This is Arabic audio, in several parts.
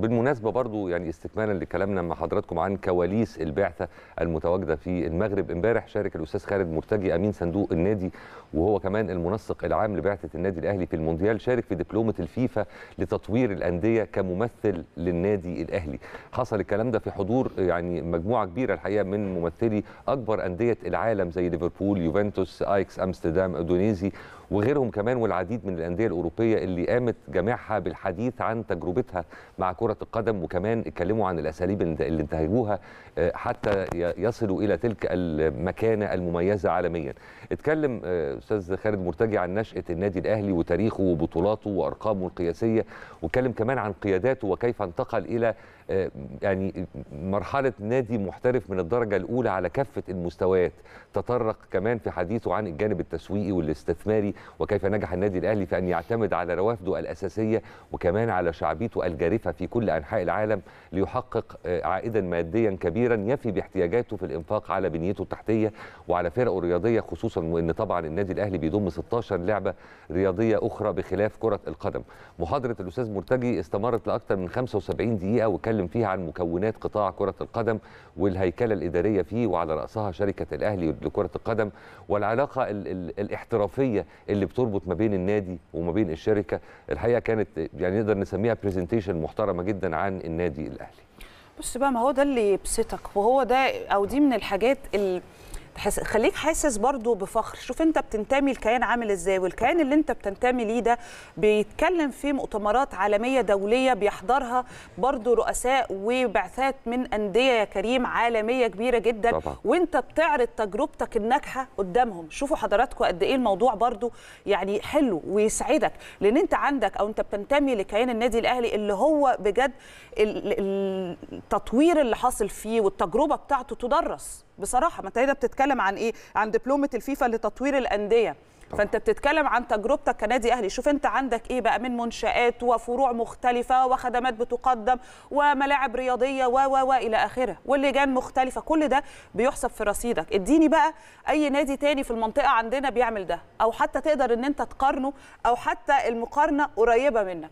بالمناسبه برضو يعني استكمالا لكلامنا مع حضراتكم عن كواليس البعثه المتواجده في المغرب امبارح شارك الاستاذ خالد مرتجي امين صندوق النادي وهو كمان المنسق العام لبعثه النادي الاهلي في المونديال شارك في دبلومه الفيفا لتطوير الانديه كممثل للنادي الاهلي حصل الكلام ده في حضور يعني مجموعه كبيره الحقيقه من ممثلي اكبر انديه العالم زي ليفربول يوفنتوس ايكس امستردام ادونيزي وغيرهم كمان والعديد من الانديه الاوروبيه اللي قامت جميعها بالحديث عن تجربتها مع كره كرة القدم وكمان اتكلموا عن الأساليب اللي انتهجوها آه، حتى يصلوا إلى تلك المكانة المميزة عالميا اتكلم آه، أستاذ خالد مرتجي عن نشأة النادي الأهلي وتاريخه وبطولاته وأرقامه القياسية واتكلم كمان عن قياداته وكيف انتقل إلى آه، يعني مرحلة نادي محترف من الدرجة الأولى على كافة المستويات تطرق كمان في حديثه عن الجانب التسويقي والاستثماري وكيف نجح النادي الأهلي في أن يعتمد على روافده الأساسية وكمان على شعبيته الجارفة في كل أنحاء العالم ليحقق آه، عائدا ماديا كبيرا يفي باحتياجاته في الإنفاق على بنيته التحتية وعلى فرقه الرياضية خصوصا وأن طبعا النادي الأهلي بيضم 16 لعبة رياضية أخرى بخلاف كرة القدم محاضرة الأستاذ مرتجي استمرت لأكثر من 75 دقيقة واتكلم فيها عن مكونات قطاع كرة القدم والهيكلة الإدارية فيه وعلى رأسها شركة الأهلي لكرة القدم والعلاقة ال ال الاحترافية اللي بتربط ما بين النادي وما بين الشركة الحقيقة كانت يعني نقدر نسميها برزنتيشن محترمة جدا عن النادي الاهلي بص بقى ما هو ده اللي يبسطك وهو ده او دي من الحاجات اللي تحس خليك حاسس برضو بفخر شوف انت بتنتمي لكيان عامل ازاي والكيان اللي انت بتنتمي ليه ده بيتكلم في مؤتمرات عالميه دوليه بيحضرها برضو رؤساء وبعثات من انديه يا كريم عالميه كبيره جدا طبعا. وانت بتعرض تجربتك الناجحه قدامهم شوفوا حضراتكم قد ايه الموضوع برضو يعني حلو ويسعدك لان انت عندك او انت بتنتمي لكيان النادي الاهلي اللي هو بجد التطوير اللي حاصل فيه والتجربه بتاعته تدرس بصراحه ما انت هنا بتتكلم عن ايه عن دبلومه الفيفا لتطوير الانديه طبعا. فانت بتتكلم عن تجربتك كنادي اهلي شوف انت عندك ايه بقى من منشات وفروع مختلفه وخدمات بتقدم وملاعب رياضيه و و و الى اخره واللجان مختلفه كل ده بيحسب في رصيدك اديني بقى اي نادي تاني في المنطقه عندنا بيعمل ده او حتى تقدر ان انت تقارنه او حتى المقارنه قريبه منك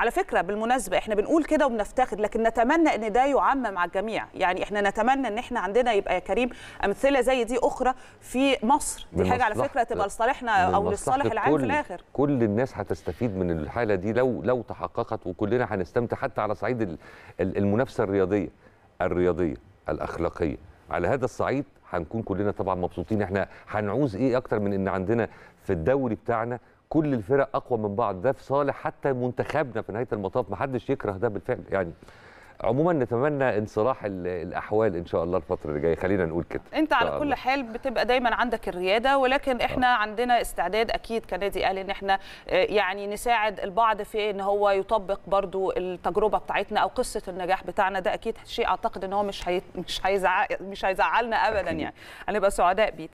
على فكره بالمناسبه احنا بنقول كده وبنفتخر لكن نتمنى ان ده يعمم على الجميع يعني احنا نتمنى ان احنا عندنا يبقى يا كريم امثله زي دي اخرى في مصر دي حاجه على فكره تبقى لصالحنا او للصالح العام في الاخر كل الناس هتستفيد من الحاله دي لو لو تحققت وكلنا هنستمتع حتى على صعيد المنافسه الرياضيه الرياضيه الاخلاقيه على هذا الصعيد هنكون كلنا طبعا مبسوطين احنا هنعوز ايه اكتر من ان عندنا في الدوري بتاعنا كل الفرق اقوى من بعض ده في صالح حتى منتخبنا في نهايه المطاف ما حدش يكره ده بالفعل يعني عموما نتمنى انصلاح الاحوال ان شاء الله الفتره اللي جايه خلينا نقول كده انت على كل حال بتبقى دايما عندك الرياده ولكن آه. احنا آه. عندنا استعداد اكيد كنادي اهلي ان احنا آه، يعني نساعد البعض في ان هو يطبق برضو التجربه بتاعتنا او قصه النجاح بتاعنا ده اكيد شيء اعتقد ان هو مش مش هيزعل مش هيزعلنا ابدا أكيد. يعني هنبقى سعداء بيه